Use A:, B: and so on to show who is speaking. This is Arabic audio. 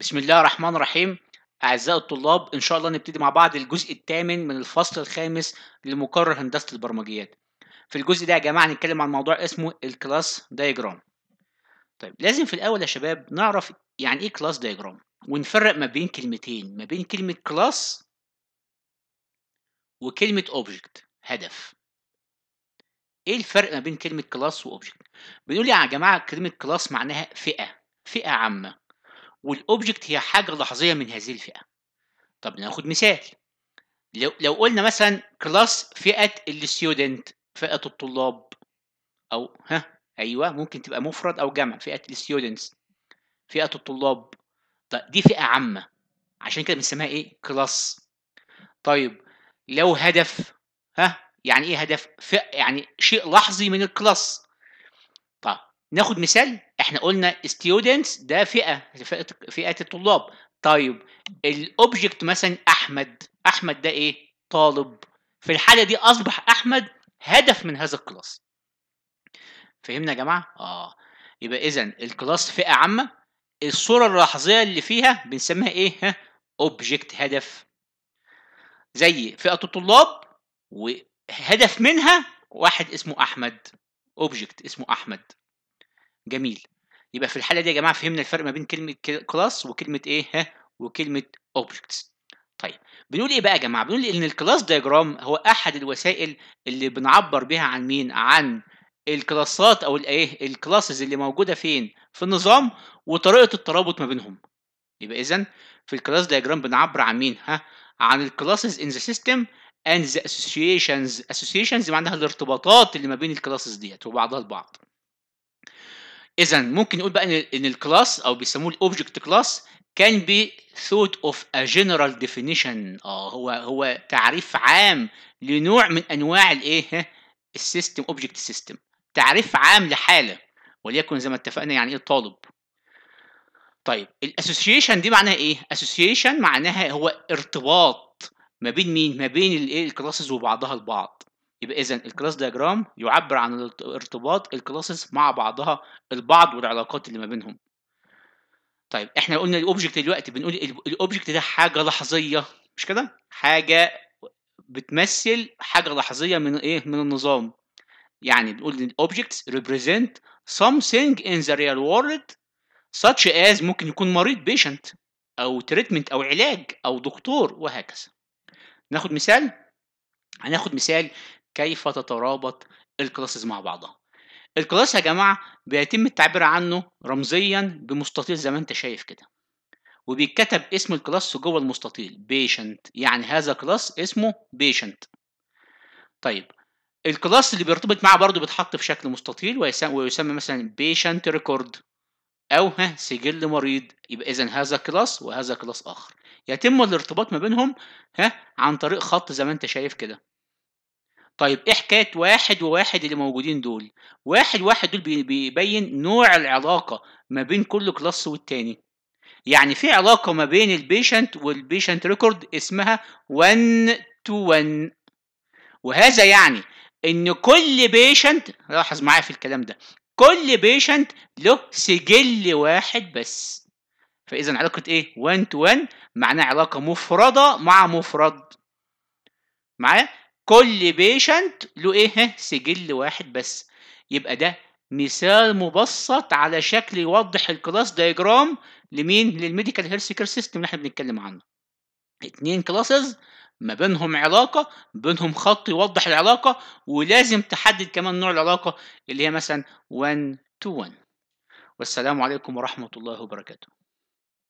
A: بسم الله الرحمن الرحيم أعزائي الطلاب إن شاء الله نبتدي مع بعض الجزء الثامن من الفصل الخامس لمقرر هندسة البرمجيات في الجزء ده يا جماعة هنتكلم عن موضوع اسمه الكلاس دايجرام طيب لازم في الأول يا شباب نعرف يعني إيه كلاس دايجرام ونفرق ما بين كلمتين ما بين كلمة كلاس وكلمة اوبجكت هدف ايه الفرق ما بين كلمة كلاس واوبجكت بنقول يا جماعة كلمة كلاس معناها فئة فئة عامة والاوبجكت هي حاجه لحظيه من هذه الفئه طب ناخد مثال لو لو قلنا مثلا كلاس فئه الستودنت فئه الطلاب او ها ايوه ممكن تبقى مفرد او جمع فئه الستودنتس فئه الطلاب طيب دي فئه عامه عشان كده بنسميها ايه كلاس طيب لو هدف ها يعني ايه هدف فئه يعني شيء لحظي من الكلاس طيب ناخد مثال احنا قلنا students ده فئه فئه الطلاب طيب الاوبجكت مثلا احمد احمد ده ايه طالب في الحاله دي اصبح احمد هدف من هذا الكلاس فهمنا يا جماعه اه يبقى اذا الكلاس فئه عامه الصوره اللحظيه اللي فيها بنسميها ايه اوبجكت هدف زي فئه الطلاب وهدف منها واحد اسمه احمد اوبجكت اسمه احمد جميل يبقى في الحاله دي يا جماعه فهمنا الفرق ما بين كلمه كلاس وكلمه ايه ها وكلمه اوبجكتس طيب بنقول ايه بقى يا جماعه بنقول ان الكلاس دياجرام هو احد الوسائل اللي بنعبر بيها عن مين عن الكلاسات او الايه الكلاسز اللي موجوده فين في النظام وطريقه الترابط ما بينهم يبقى اذا في الكلاس دياجرام بنعبر عن مين ها عن الكلاسز ان ذا سيستم اند ذا اسوسيشنز اسوسيشنز معناها الارتباطات اللي ما بين الكلاسز ديت وبعضها البعض اذا ممكن نقول بقى ان ان الكلاس او بيسموه الاوبجكت كلاس كان بي thought of a general definition اه هو هو تعريف عام لنوع من انواع الايه السيستم اوبجكت سيستم تعريف عام لحاله وليكن زي ما اتفقنا يعني ايه طالب طيب الاسوسيشن دي معناها ايه اسوسيشن معناها هو ارتباط ما بين مين ما بين الايه الكلاسز وبعضها البعض يبقى اذا الكلاس دياجرام يعبر عن ارتباط الكلاسز مع بعضها البعض والعلاقات اللي ما بينهم طيب احنا قلنا الاوبجكت دلوقتي بنقول الاوبجكت ده حاجه لحظيه مش كده حاجه بتمثل حاجه لحظيه من ايه من النظام يعني بنقول ان objects represent something in the real world such as ممكن يكون مريض patient او تريتمنت او علاج او دكتور وهكذا ناخد مثال هناخد مثال كيف تترابط الكلاسز مع بعضها الكلاس يا جماعة بيتم التعبير عنه رمزيا بمستطيل زي ما انت شايف كده وبيتكتب اسم الكلاس جوه المستطيل بيشنت يعني هذا كلاس اسمه بيشنت طيب الكلاس اللي بيرتبط معاه برضه بيتحط في شكل مستطيل ويسمى مثلا بيشنت ريكورد او ها سجل مريض يبقى اذا هذا كلاس وهذا كلاس اخر يتم الارتباط ما بينهم ها عن طريق خط زي ما انت شايف كده طيب ايه حكايه واحد وواحد اللي موجودين دول واحد واحد دول بيبين نوع العلاقه ما بين كل كلاس والتاني يعني في علاقه ما بين البيشنت والبيشنت ريكورد اسمها 1 تو 1 وهذا يعني ان كل بيشنت لاحظ معايا في الكلام ده كل بيشنت له سجل واحد بس فاذا علاقه ايه 1 تو 1 معناها علاقه مفرده مع مفرد معايا كل بيشنت له ايه سجل واحد بس يبقى ده مثال مبسط على شكل يوضح الكلاس دايجرام لمين للميديكال هيلث كير سيستم اللي احنا بنتكلم عنه اتنين كلاسز ما بينهم علاقه بينهم خط يوضح العلاقه ولازم تحدد كمان نوع العلاقه اللي هي مثلا 1 تو 1 والسلام عليكم ورحمه الله وبركاته